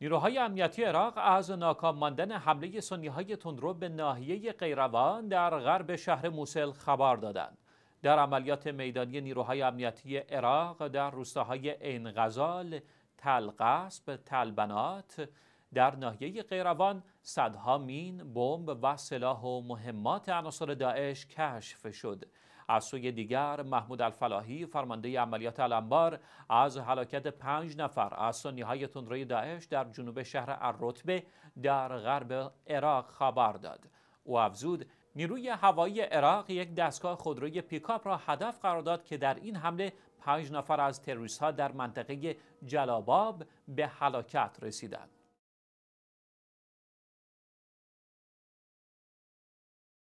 نیروهای امنیتی عراق از ناکام ماندن حمله سنی های تندرو به ناحیه قیروان در غرب شهر موسل خبر دادند. در عملیات میدانی نیروهای امنیتی عراق در روستاهای این غزال، تلبنات، در ناحیه قیروان صدها مین، بمب و سلاح و مهمات عناصر داعش کشف شد. از سوی دیگر محمود الفلاحی فرمانده عملیات الانبار از هلاکت پنج نفر از سنی های تندروی داعش در جنوب شهر الرتبه در غرب عراق خبر داد او افزود نیروی هوایی عراق یک دستگاه خودروی پیکاپ را هدف قرار داد که در این حمله پنج نفر از تروریست ها در منطقه جلاباب به هلاکت رسیدند